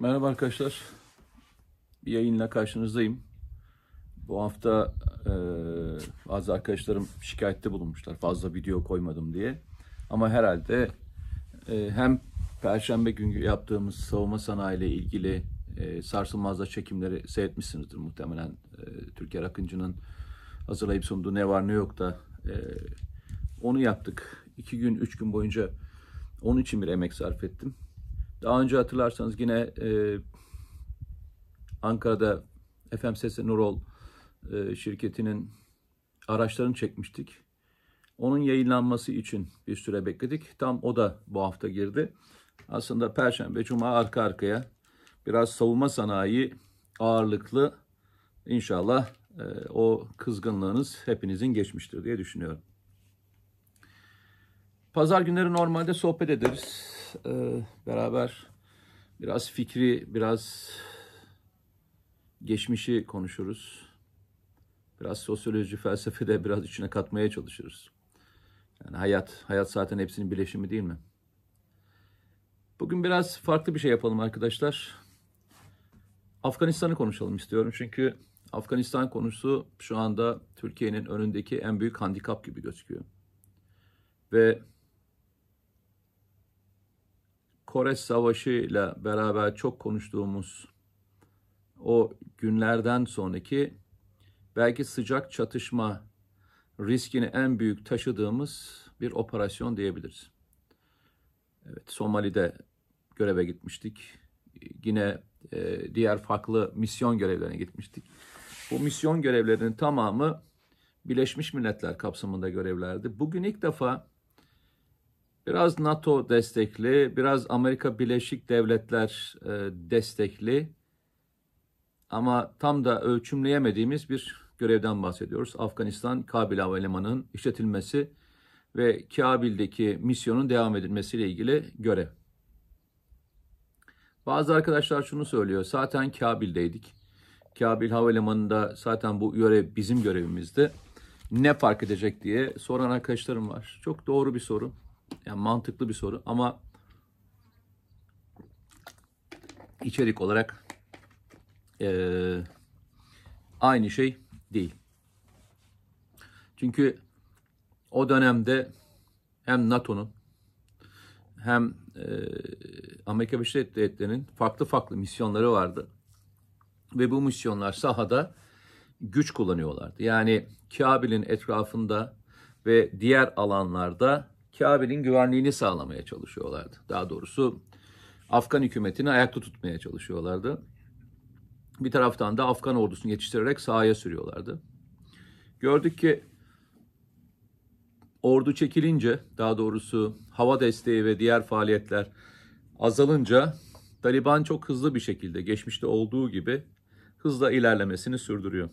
Merhaba arkadaşlar. Bir yayınla karşınızdayım. Bu hafta e, bazı arkadaşlarım şikayette bulunmuşlar fazla video koymadım diye. Ama herhalde e, hem Perşembe günü yaptığımız savunma sanayi ile ilgili e, sarsılmazda çekimleri seyretmişsinizdir muhtemelen. E, Türkiye Akıncı'nın hazırlayıp sunduğu ne var ne yok da e, onu yaptık. İki gün, üç gün boyunca onun için bir emek sarf ettim. Daha önce hatırlarsanız yine e, Ankara'da FM Sesi Nurol e, şirketinin araçlarını çekmiştik. Onun yayınlanması için bir süre bekledik. Tam o da bu hafta girdi. Aslında Perşembe, Cuma arka arkaya biraz savunma sanayi ağırlıklı inşallah e, o kızgınlığınız hepinizin geçmiştir diye düşünüyorum. Pazar günleri normalde sohbet ederiz e, beraber biraz fikri, biraz geçmişi konuşuruz. Biraz sosyoloji, felsefe de biraz içine katmaya çalışırız. Yani hayat, hayat zaten hepsinin bileşimi değil mi? Bugün biraz farklı bir şey yapalım arkadaşlar. Afganistan'ı konuşalım istiyorum çünkü Afganistan konusu şu anda Türkiye'nin önündeki en büyük handikap gibi gözüküyor. Ve Kore Savaşı ile beraber çok konuştuğumuz o günlerden sonraki belki sıcak çatışma riskini en büyük taşıdığımız bir operasyon diyebiliriz. Evet, Somali'de göreve gitmiştik. Yine e, diğer farklı misyon görevlerine gitmiştik. Bu misyon görevlerinin tamamı Birleşmiş Milletler kapsamında görevlerdi. Bugün ilk defa biraz NATO destekli, biraz Amerika Birleşik Devletler e, destekli ama tam da ölçümleyemediğimiz bir görevden bahsediyoruz. Afganistan Kabil Havalimanı'nın işletilmesi ve Kabil'deki misyonun devam edilmesiyle ilgili görev. Bazı arkadaşlar şunu söylüyor. Zaten Kabil'deydik. Kabil Havalimanı'nda zaten bu görev bizim görevimizdi. Ne fark edecek diye soran arkadaşlarım var. Çok doğru bir soru. Yani mantıklı bir soru ama içerik olarak ee, aynı şey değil. Çünkü o dönemde hem NATO'nun hem e, Amerika Birleşik Devletleri'nin farklı farklı misyonları vardı. Ve bu misyonlar sahada güç kullanıyorlardı. Yani Kabil'in etrafında ve diğer alanlarda Kabe'nin güvenliğini sağlamaya çalışıyorlardı. Daha doğrusu Afgan hükümetini ayakta tutmaya çalışıyorlardı. Bir taraftan da Afgan ordusunu yetiştirerek sahaya sürüyorlardı. Gördük ki ordu çekilince, daha doğrusu hava desteği ve diğer faaliyetler azalınca Taliban çok hızlı bir şekilde geçmişte olduğu gibi hızla ilerlemesini sürdürüyor.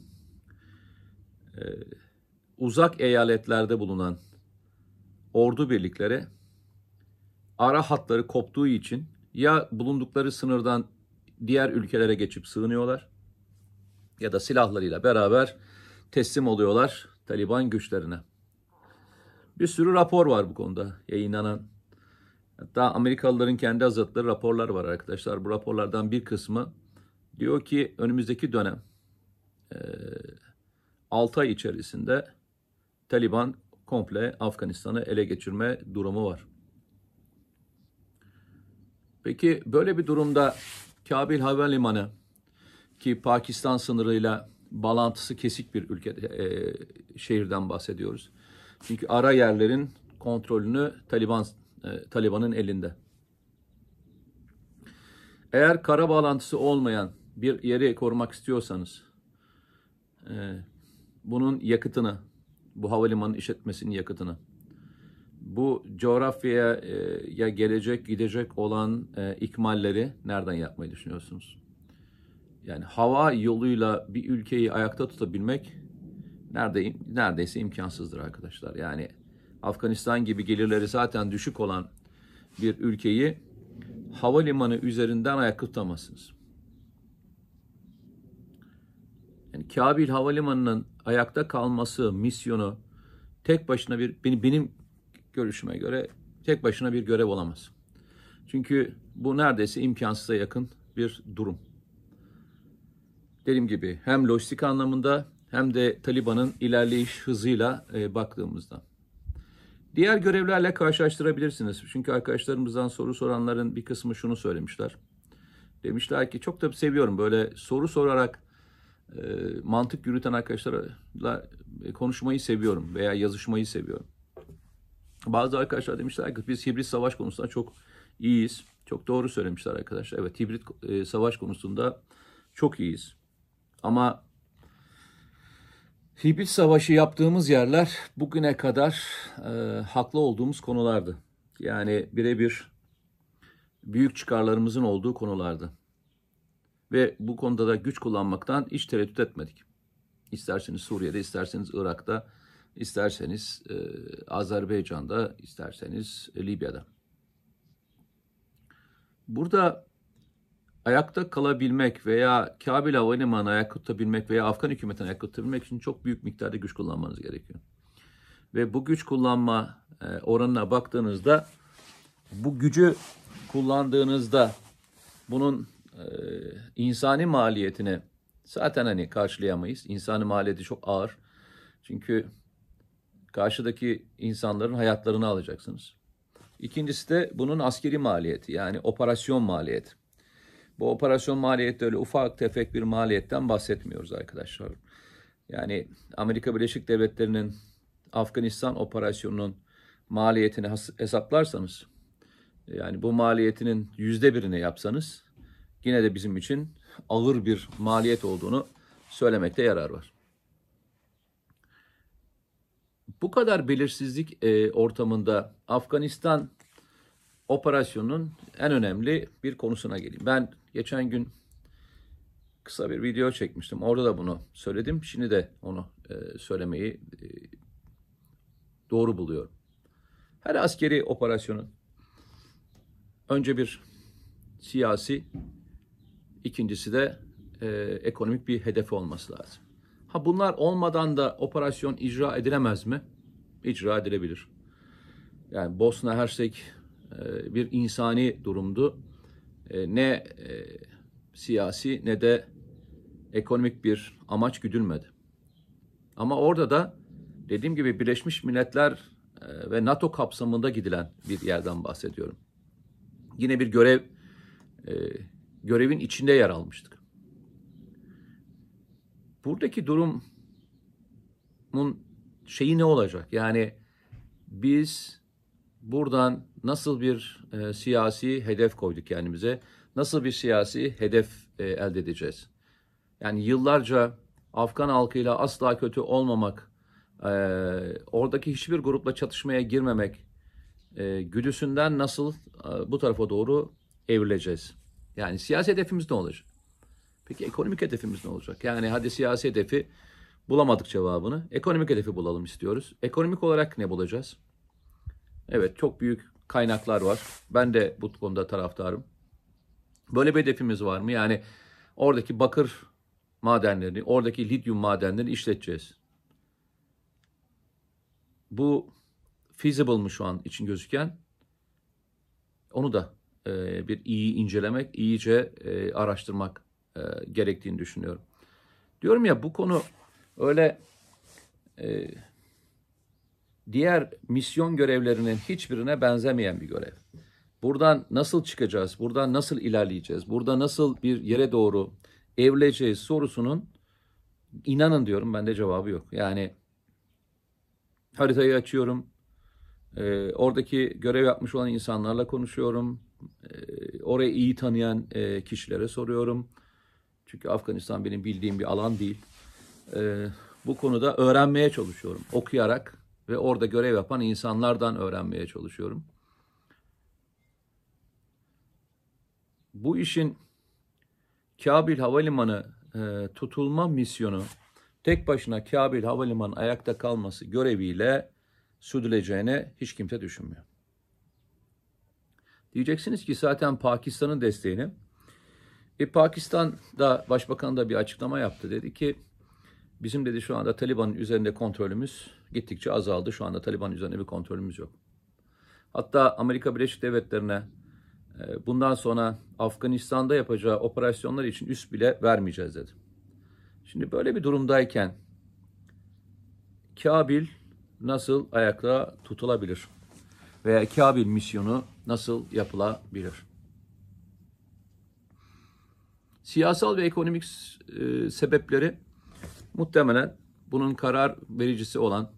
Ee, uzak eyaletlerde bulunan ordu birlikleri ara hatları koptuğu için ya bulundukları sınırdan diğer ülkelere geçip sığınıyorlar ya da silahlarıyla beraber teslim oluyorlar Taliban güçlerine. Bir sürü rapor var bu konuda yayınlanan. Hatta Amerikalıların kendi hazırladığı raporlar var arkadaşlar. Bu raporlardan bir kısmı diyor ki önümüzdeki dönem e, 6 ay içerisinde Taliban komple Afganistan'ı ele geçirme durumu var. Peki böyle bir durumda Kabil Havalimanı ki Pakistan sınırıyla bağlantısı kesik bir ülke e, şehirden bahsediyoruz. Çünkü ara yerlerin kontrolünü Taliban e, Taliban'ın elinde. Eğer kara bağlantısı olmayan bir yeri korumak istiyorsanız e, bunun yakıtını bu havalimanı işletmesinin yakıtını. Bu coğrafyaya e, ya gelecek gidecek olan e, ikmalleri nereden yapmayı düşünüyorsunuz? Yani hava yoluyla bir ülkeyi ayakta tutabilmek nerede, neredeyse imkansızdır arkadaşlar. Yani Afganistan gibi gelirleri zaten düşük olan bir ülkeyi havalimanı üzerinden ayakta tutamazsınız. Kabil Havalimanı'nın ayakta kalması misyonu tek başına bir benim, görüşüme göre tek başına bir görev olamaz. Çünkü bu neredeyse imkansıza yakın bir durum. Dediğim gibi hem lojistik anlamında hem de Taliban'ın ilerleyiş hızıyla e, baktığımızda. Diğer görevlerle karşılaştırabilirsiniz. Çünkü arkadaşlarımızdan soru soranların bir kısmı şunu söylemişler. Demişler ki çok da seviyorum böyle soru sorarak ee, mantık yürüten arkadaşlarla e, konuşmayı seviyorum veya yazışmayı seviyorum. Bazı arkadaşlar demişler ki biz hibrit savaş konusunda çok iyiyiz. Çok doğru söylemişler arkadaşlar. Evet hibrit e, savaş konusunda çok iyiyiz. Ama hibrit savaşı yaptığımız yerler bugüne kadar e, haklı olduğumuz konulardı. Yani birebir büyük çıkarlarımızın olduğu konulardı ve bu konuda da güç kullanmaktan hiç tereddüt etmedik. İsterseniz Suriye'de, isterseniz Irak'ta, isterseniz e, Azerbaycan'da, isterseniz e, Libya'da. Burada ayakta kalabilmek veya Kabil Havalimanı ayakta tutabilmek veya Afgan hükümetini ayakta tutabilmek için çok büyük miktarda güç kullanmanız gerekiyor. Ve bu güç kullanma e, oranına baktığınızda bu gücü kullandığınızda bunun ee, insani maliyetine zaten hani karşılayamayız. İnsani maliyeti çok ağır. Çünkü karşıdaki insanların hayatlarını alacaksınız. İkincisi de bunun askeri maliyeti yani operasyon maliyeti. Bu operasyon maliyeti öyle ufak tefek bir maliyetten bahsetmiyoruz arkadaşlar. Yani Amerika Birleşik Devletleri'nin Afganistan operasyonunun maliyetini hesaplarsanız yani bu maliyetinin yüzde birini yapsanız yine de bizim için ağır bir maliyet olduğunu söylemekte yarar var. Bu kadar belirsizlik e, ortamında Afganistan operasyonunun en önemli bir konusuna geleyim. Ben geçen gün kısa bir video çekmiştim. Orada da bunu söyledim. Şimdi de onu e, söylemeyi e, doğru buluyorum. Her askeri operasyonun önce bir siyasi İkincisi de e, ekonomik bir hedefi olması lazım. Ha bunlar olmadan da operasyon icra edilemez mi? İcra edilebilir. Yani Bosna Hersek e, bir insani durumdu. E, ne e, siyasi ne de ekonomik bir amaç güdülmedi. Ama orada da dediğim gibi Birleşmiş Milletler e, ve NATO kapsamında gidilen bir yerden bahsediyorum. Yine bir görev e, görevin içinde yer almıştık. Buradaki durumun şeyi ne olacak? Yani biz buradan nasıl bir e, siyasi hedef koyduk kendimize? Nasıl bir siyasi hedef e, elde edeceğiz? Yani yıllarca Afgan halkıyla asla kötü olmamak, e, oradaki hiçbir grupla çatışmaya girmemek e, güdüsünden nasıl e, bu tarafa doğru evrileceğiz? Yani siyasi hedefimiz ne olacak? Peki ekonomik hedefimiz ne olacak? Yani hadi siyasi hedefi bulamadık cevabını. Ekonomik hedefi bulalım istiyoruz. Ekonomik olarak ne bulacağız? Evet çok büyük kaynaklar var. Ben de bu konuda taraftarım. Böyle bir hedefimiz var mı? Yani oradaki bakır madenlerini, oradaki lityum madenlerini işleteceğiz. Bu feasible mı şu an için gözüken? Onu da e, bir iyi incelemek, iyice e, araştırmak e, gerektiğini düşünüyorum. Diyorum ya bu konu öyle diğer misyon görevlerinin hiçbirine benzemeyen bir görev. Buradan nasıl çıkacağız? Buradan nasıl ilerleyeceğiz? Burada nasıl bir yere doğru evleneceğiz sorusunun inanın diyorum bende cevabı yok. Yani haritayı açıyorum. E, oradaki görev yapmış olan insanlarla konuşuyorum. E, orayı iyi tanıyan e, kişilere soruyorum. Çünkü Afganistan benim bildiğim bir alan değil. E, bu konuda öğrenmeye çalışıyorum. Okuyarak ve orada görev yapan insanlardan öğrenmeye çalışıyorum. Bu işin Kabil Havalimanı e, tutulma misyonu tek başına Kabil Havalimanı ayakta kalması göreviyle sürdürüleceğine hiç kimse düşünmüyor. Diyeceksiniz ki zaten Pakistan'ın desteğini e, Pakistan'da başbakan da bir açıklama yaptı. Dedi ki bizim dedi şu anda Taliban'ın üzerinde kontrolümüz gittikçe azaldı. Şu anda Taliban üzerinde bir kontrolümüz yok. Hatta Amerika Birleşik Devletleri'ne e, bundan sonra Afganistan'da yapacağı operasyonlar için üst bile vermeyeceğiz dedi. Şimdi böyle bir durumdayken Kabil nasıl ayakta tutulabilir? Veya Kabil misyonu nasıl yapılabilir? Siyasal ve ekonomik e, sebepleri muhtemelen bunun karar vericisi olan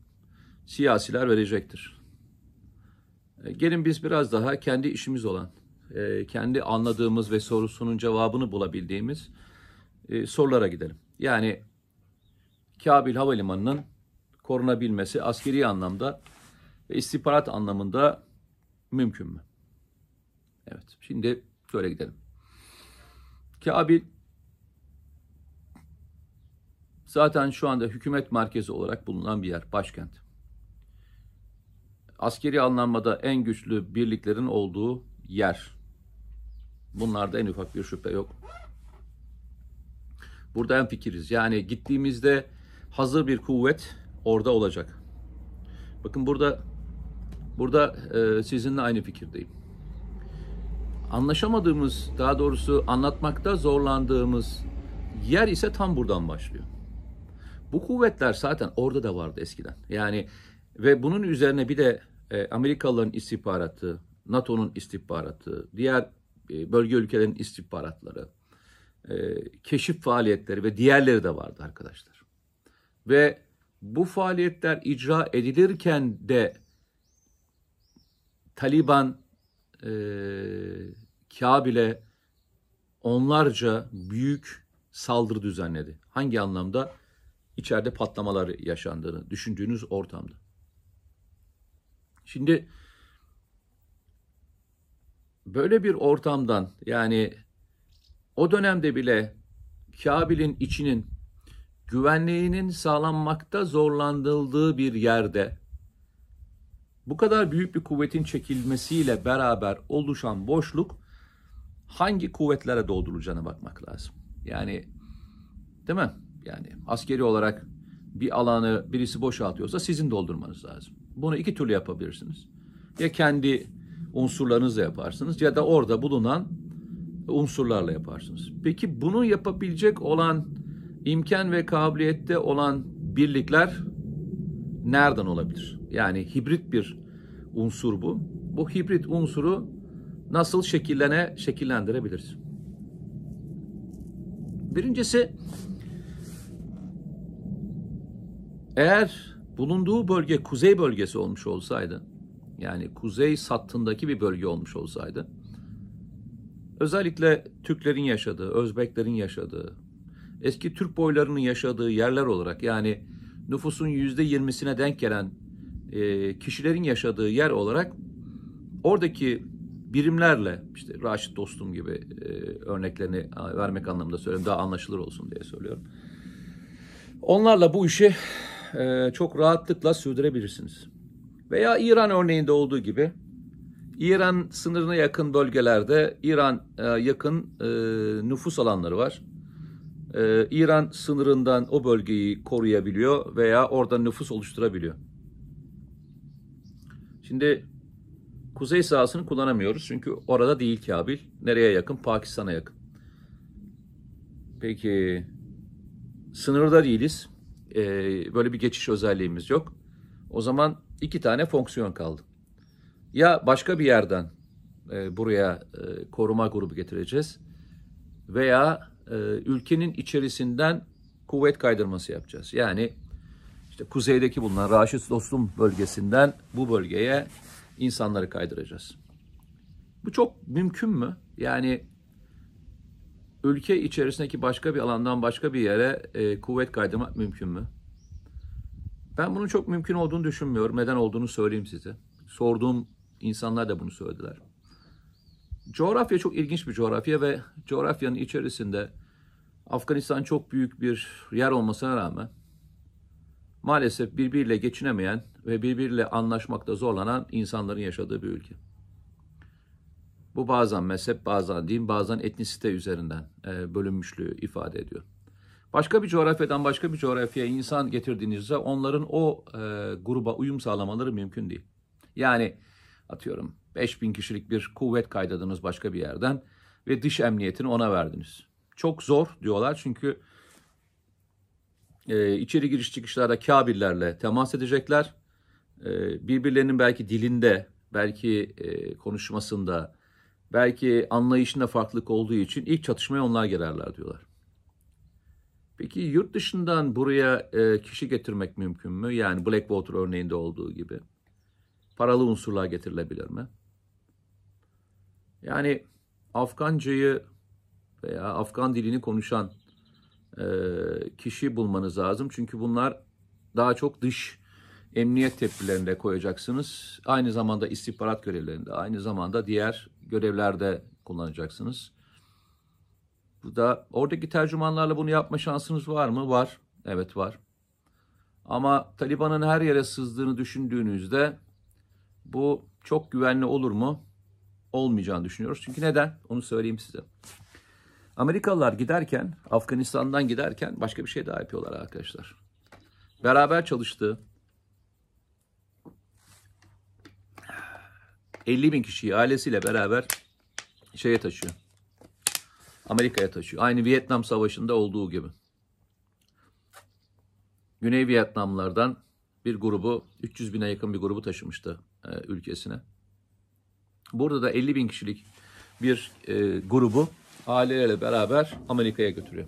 siyasiler verecektir. E, gelin biz biraz daha kendi işimiz olan, e, kendi anladığımız ve sorusunun cevabını bulabildiğimiz e, sorulara gidelim. Yani Kabil Havalimanı'nın korunabilmesi askeri anlamda ve istihbarat anlamında mümkün mü? Evet, şimdi şöyle gidelim. Kabil zaten şu anda hükümet merkezi olarak bulunan bir yer, başkent. Askeri anlamda en güçlü birliklerin olduğu yer. Bunlarda en ufak bir şüphe yok. Burada en fikiriz. Yani gittiğimizde hazır bir kuvvet orada olacak. Bakın burada burada e, sizinle aynı fikirdeyim. Anlaşamadığımız, daha doğrusu anlatmakta zorlandığımız yer ise tam buradan başlıyor. Bu kuvvetler zaten orada da vardı eskiden. Yani ve bunun üzerine bir de e, Amerikalıların istihbaratı, NATO'nun istihbaratı, diğer e, bölge ülkelerin istihbaratları, e, keşif faaliyetleri ve diğerleri de vardı arkadaşlar. Ve bu faaliyetler icra edilirken de Taliban e, Kabil'e onlarca büyük saldırı düzenledi. Hangi anlamda? İçeride patlamalar yaşandığını düşündüğünüz ortamda. Şimdi böyle bir ortamdan yani o dönemde bile Kabil'in içinin güvenliğinin sağlanmakta zorlandığı bir yerde bu kadar büyük bir kuvvetin çekilmesiyle beraber oluşan boşluk hangi kuvvetlere doldurulacağına bakmak lazım. Yani değil mi? Yani askeri olarak bir alanı birisi boşaltıyorsa sizin doldurmanız lazım. Bunu iki türlü yapabilirsiniz. Ya kendi unsurlarınızla yaparsınız ya da orada bulunan unsurlarla yaparsınız. Peki bunu yapabilecek olan imkan ve kabiliyette olan birlikler nereden olabilir? Yani hibrit bir unsur bu. Bu hibrit unsuru nasıl şekillene şekillendirebiliriz? Birincisi eğer bulunduğu bölge kuzey bölgesi olmuş olsaydı yani kuzey sattındaki bir bölge olmuş olsaydı özellikle Türklerin yaşadığı, Özbeklerin yaşadığı, eski Türk boylarının yaşadığı yerler olarak yani nüfusun yüzde yirmisine denk gelen e, kişilerin yaşadığı yer olarak oradaki birimlerle işte Raşit dostum gibi e, örneklerini vermek anlamında söylüyorum daha anlaşılır olsun diye söylüyorum. Onlarla bu işi e, çok rahatlıkla sürdürebilirsiniz. Veya İran örneğinde olduğu gibi İran sınırına yakın bölgelerde İran e, yakın e, nüfus alanları var e, İran sınırından o bölgeyi koruyabiliyor veya orada nüfus oluşturabiliyor. Şimdi kuzey sahasını kullanamıyoruz çünkü orada değil Kabil. Nereye yakın? Pakistan'a yakın. Peki sınırda değiliz. E, böyle bir geçiş özelliğimiz yok. O zaman iki tane fonksiyon kaldı. Ya başka bir yerden e, buraya e, koruma grubu getireceğiz veya e, ülkenin içerisinden kuvvet kaydırması yapacağız. Yani işte kuzeydeki bulunan Raşit Dostum bölgesinden bu bölgeye insanları kaydıracağız. Bu çok mümkün mü? Yani ülke içerisindeki başka bir alandan başka bir yere e, kuvvet kaydırmak mümkün mü? Ben bunun çok mümkün olduğunu düşünmüyorum. Neden olduğunu söyleyeyim size. Sorduğum insanlar da bunu söylediler. Coğrafya çok ilginç bir coğrafya ve coğrafyanın içerisinde Afganistan çok büyük bir yer olmasına rağmen maalesef birbiriyle geçinemeyen ve birbiriyle anlaşmakta zorlanan insanların yaşadığı bir ülke. Bu bazen mezhep, bazen din, bazen etnisite üzerinden e, bölünmüşlüğü ifade ediyor. Başka bir coğrafyadan başka bir coğrafyaya insan getirdiğinizde onların o e, gruba uyum sağlamaları mümkün değil. Yani atıyorum 5000 kişilik bir kuvvet kaydadınız başka bir yerden ve dış emniyetini ona verdiniz çok zor diyorlar çünkü e, içeri giriş çıkışlarda Kabirlerle temas edecekler. E, birbirlerinin belki dilinde, belki e, konuşmasında, belki anlayışında farklılık olduğu için ilk çatışmaya onlar girerler diyorlar. Peki yurt dışından buraya e, kişi getirmek mümkün mü? Yani Blackwater örneğinde olduğu gibi. Paralı unsurlar getirilebilir mi? Yani Afgancayı veya Afgan dilini konuşan e, kişi bulmanız lazım. Çünkü bunlar daha çok dış emniyet tepkilerinde koyacaksınız. Aynı zamanda istihbarat görevlerinde, aynı zamanda diğer görevlerde kullanacaksınız. Bu da oradaki tercümanlarla bunu yapma şansınız var mı? Var. Evet var. Ama Taliban'ın her yere sızdığını düşündüğünüzde bu çok güvenli olur mu? Olmayacağını düşünüyoruz. Çünkü neden? Onu söyleyeyim size. Amerikalılar giderken, Afganistan'dan giderken başka bir şey daha yapıyorlar arkadaşlar. Beraber çalıştığı 50 bin kişiyi ailesiyle beraber şeye taşıyor. Amerika'ya taşıyor. Aynı Vietnam Savaşı'nda olduğu gibi. Güney Vietnamlardan bir grubu, 300 bine yakın bir grubu taşımıştı e, ülkesine. Burada da 50 bin kişilik bir e, grubu aileleriyle beraber Amerika'ya götürüyor.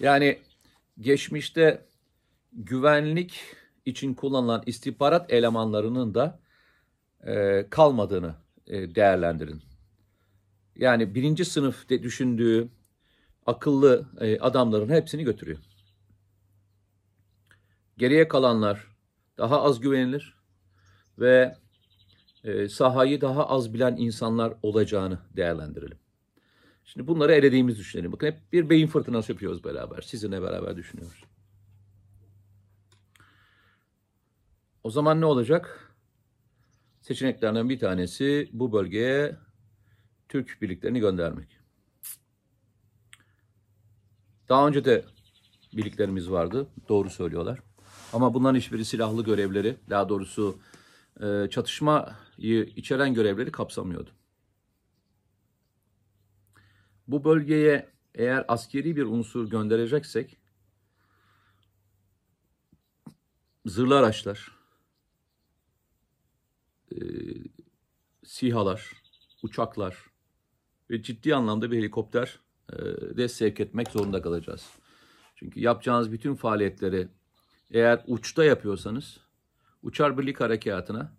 Yani geçmişte güvenlik için kullanılan istihbarat elemanlarının da e, kalmadığını e, değerlendirin. Yani birinci sınıf de düşündüğü akıllı e, adamların hepsini götürüyor. Geriye kalanlar daha az güvenilir ve e, sahayı daha az bilen insanlar olacağını değerlendirelim. Şimdi bunları elediğimiz düşünelim. Bakın hep bir beyin fırtınası yapıyoruz beraber. Sizinle beraber düşünüyoruz. O zaman ne olacak? Seçeneklerden bir tanesi bu bölgeye Türk birliklerini göndermek. Daha önce de birliklerimiz vardı. Doğru söylüyorlar. Ama bunların hiçbiri silahlı görevleri, daha doğrusu e, çatışmayı içeren görevleri kapsamıyordu bu bölgeye eğer askeri bir unsur göndereceksek zırhlı araçlar, e, sihalar, uçaklar ve ciddi anlamda bir helikopter e, de sevk etmek zorunda kalacağız. Çünkü yapacağınız bütün faaliyetleri eğer uçta yapıyorsanız uçar birlik harekatına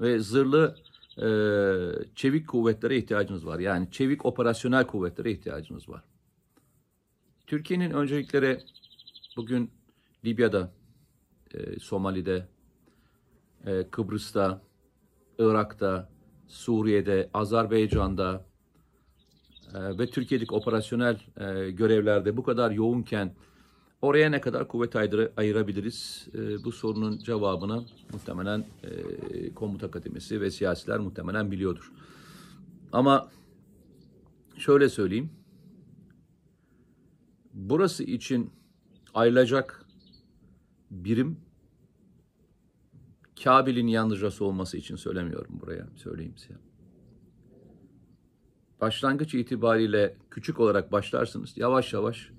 ve zırhlı e, çevik kuvvetlere ihtiyacınız var. Yani çevik operasyonel kuvvetlere ihtiyacınız var. Türkiye'nin öncelikleri bugün Libya'da, e, Somali'de, e, Kıbrıs'ta, Irak'ta, Suriye'de, Azerbaycan'da e, ve Türkiye'deki operasyonel e, görevlerde bu kadar yoğunken Oraya ne kadar kuvvet ayır, ayırabiliriz? E, bu sorunun cevabını muhtemelen e, komuta akademisi ve siyasiler muhtemelen biliyordur. Ama şöyle söyleyeyim. Burası için ayrılacak birim Kabil'in yalnızcası olması için söylemiyorum buraya. Söyleyeyim size. Başlangıç itibariyle küçük olarak başlarsınız. Yavaş yavaş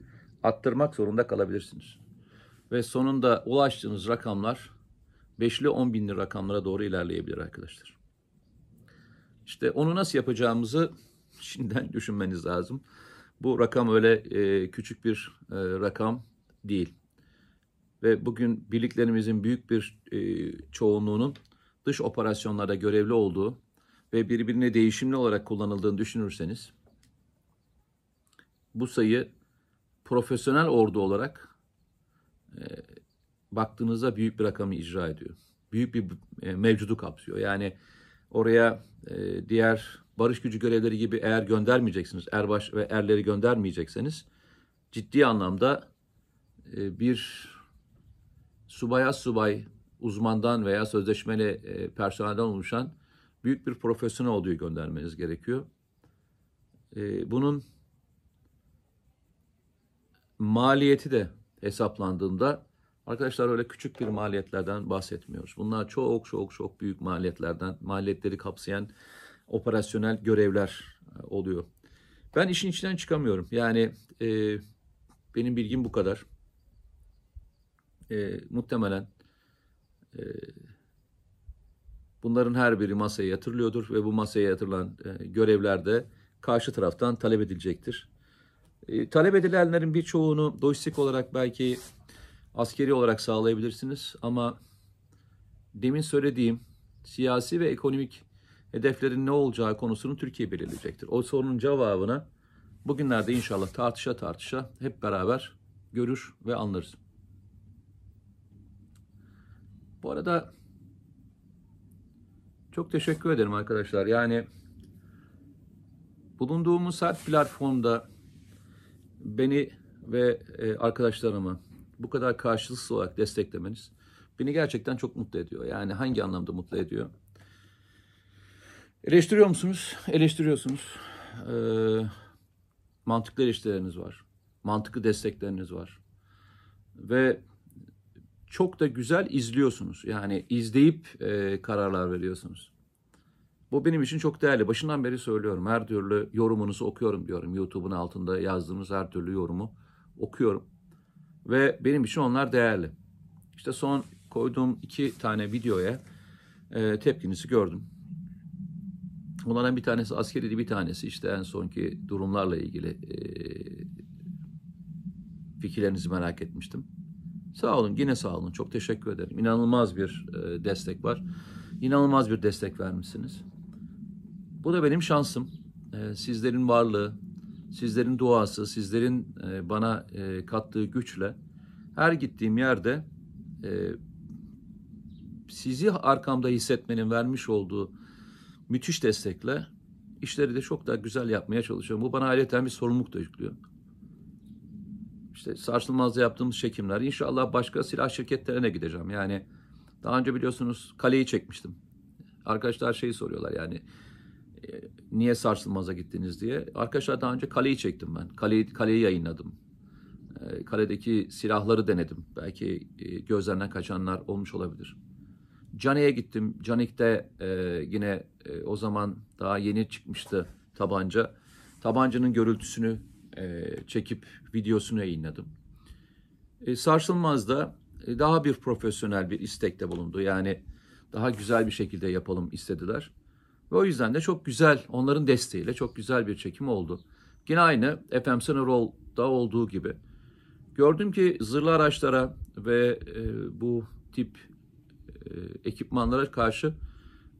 attırmak zorunda kalabilirsiniz. Ve sonunda ulaştığınız rakamlar 5'li 10 binli rakamlara doğru ilerleyebilir arkadaşlar. İşte onu nasıl yapacağımızı şimdiden düşünmeniz lazım. Bu rakam öyle e, küçük bir e, rakam değil. Ve bugün birliklerimizin büyük bir e, çoğunluğunun dış operasyonlarda görevli olduğu ve birbirine değişimli olarak kullanıldığını düşünürseniz bu sayı profesyonel ordu olarak e, baktığınızda büyük bir rakamı icra ediyor. Büyük bir e, mevcudu kapsıyor. Yani oraya e, diğer barış gücü görevleri gibi eğer göndermeyeceksiniz, erbaş ve erleri göndermeyecekseniz ciddi anlamda e, bir subaya subay uzmandan veya sözleşmeli e, personelden oluşan büyük bir profesyonel olduğu göndermeniz gerekiyor. E, bunun maliyeti de hesaplandığında arkadaşlar öyle küçük bir maliyetlerden bahsetmiyoruz. Bunlar çok çok çok büyük maliyetlerden, maliyetleri kapsayan operasyonel görevler e, oluyor. Ben işin içinden çıkamıyorum. Yani e, benim bilgim bu kadar. E, muhtemelen e, bunların her biri masaya yatırılıyordur ve bu masaya yatırılan e, görevlerde karşı taraftan talep edilecektir. E, talep edilenlerin birçoğunu lojistik olarak belki askeri olarak sağlayabilirsiniz ama demin söylediğim siyasi ve ekonomik hedeflerin ne olacağı konusunu Türkiye belirleyecektir. O sorunun cevabını bugünlerde inşallah tartışa tartışa hep beraber görür ve anlarız. Bu arada çok teşekkür ederim arkadaşlar. Yani bulunduğumuz her platformda beni ve e, arkadaşlarımı bu kadar karşılıksız olarak desteklemeniz beni gerçekten çok mutlu ediyor. Yani hangi anlamda mutlu ediyor? Eleştiriyor musunuz? Eleştiriyorsunuz. Ee, mantıklı eleştirileriniz var. Mantıklı destekleriniz var. Ve çok da güzel izliyorsunuz. Yani izleyip e, kararlar veriyorsunuz. Bu benim için çok değerli. Başından beri söylüyorum. Her türlü yorumunuzu okuyorum diyorum. YouTube'un altında yazdığınız her türlü yorumu okuyorum. Ve benim için onlar değerli. İşte son koyduğum iki tane videoya e, tepkinizi gördüm. Bunlardan bir tanesi askeriydi, bir tanesi işte en sonki durumlarla ilgili e, fikirlerinizi merak etmiştim. Sağ olun, yine sağ olun. Çok teşekkür ederim. İnanılmaz bir e, destek var. İnanılmaz bir destek vermişsiniz. Bu da benim şansım. Ee, sizlerin varlığı, sizlerin duası, sizlerin e, bana e, kattığı güçle her gittiğim yerde e, sizi arkamda hissetmenin vermiş olduğu müthiş destekle işleri de çok daha güzel yapmaya çalışıyorum. Bu bana aileten bir sorumluluk da yüklüyor. İşte sarsılmazda yaptığımız çekimler. İnşallah başka silah şirketlerine gideceğim. Yani daha önce biliyorsunuz kaleyi çekmiştim. Arkadaşlar şeyi soruyorlar yani e, niye sarsılmaza gittiniz diye. Arkadaşlar daha önce kaleyi çektim ben. Kaleyi, kaleyi yayınladım. E, kaledeki silahları denedim. Belki e, kaçanlar olmuş olabilir. Cani'ye gittim. Canik'te e, yine o zaman daha yeni çıkmıştı tabanca. Tabancanın görüntüsünü çekip videosunu yayınladım. E, Sarsılmaz'da daha bir profesyonel bir istekte bulundu. Yani daha güzel bir şekilde yapalım istediler. Ve o yüzden de çok güzel, onların desteğiyle çok güzel bir çekim oldu. Yine aynı FM Roll'da olduğu gibi. Gördüm ki zırhlı araçlara ve e, bu tip e, ekipmanlara karşı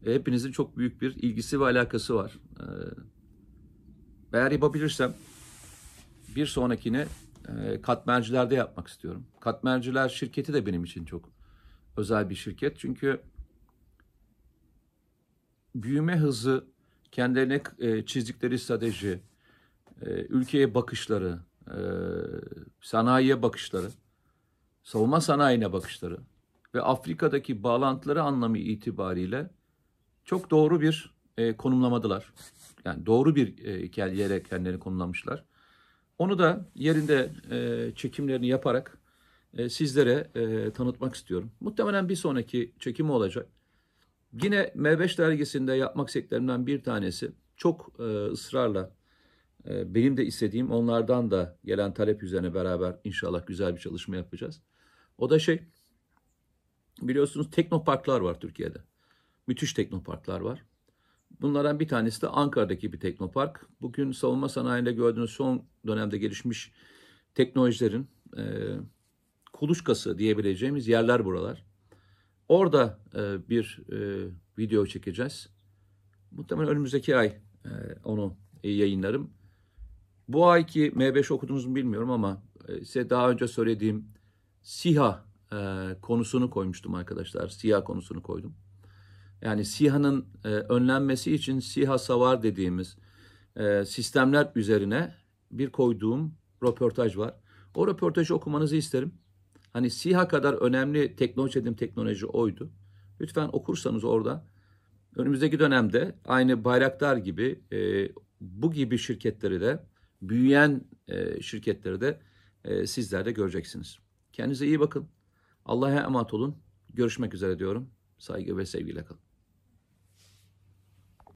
e, hepinizin çok büyük bir ilgisi ve alakası var. E, eğer yapabilirsem bir sonrakini e, katmercilerde yapmak istiyorum. Katmerciler şirketi de benim için çok özel bir şirket. Çünkü büyüme hızı, kendilerine e, çizdikleri strateji, e, ülkeye bakışları, e, sanayiye bakışları, savunma sanayine bakışları ve Afrika'daki bağlantıları anlamı itibariyle çok doğru bir konumlamadılar. Yani doğru bir yere kendilerini konumlamışlar. Onu da yerinde çekimlerini yaparak sizlere tanıtmak istiyorum. Muhtemelen bir sonraki çekimi olacak. Yine M5 dergisinde yapmak istediklerimden bir tanesi çok e, ısrarla e, benim de istediğim onlardan da gelen talep üzerine beraber inşallah güzel bir çalışma yapacağız. O da şey biliyorsunuz teknoparklar var Türkiye'de. Müthiş teknoparklar var. Bunlardan bir tanesi de Ankara'daki bir teknopark. Bugün savunma sanayinde gördüğünüz son dönemde gelişmiş teknolojilerin e, kuluçkası diyebileceğimiz yerler buralar. Orada e, bir e, video çekeceğiz. Muhtemelen önümüzdeki ay e, onu yayınlarım. Bu ayki M5 okudunuz mu bilmiyorum ama e, size daha önce söylediğim SİHA e, konusunu koymuştum arkadaşlar. SİHA konusunu koydum. Yani SİHA'nın e, önlenmesi için SİHA savar dediğimiz e, sistemler üzerine bir koyduğum röportaj var. O röportajı okumanızı isterim. Hani SİHA kadar önemli teknoloji dediğim teknoloji oydu. Lütfen okursanız orada önümüzdeki dönemde aynı Bayraktar gibi e, bu gibi şirketleri de büyüyen e, şirketleri de e, sizler de göreceksiniz. Kendinize iyi bakın. Allah'a emanet olun. Görüşmek üzere diyorum. Saygı ve sevgiyle kalın.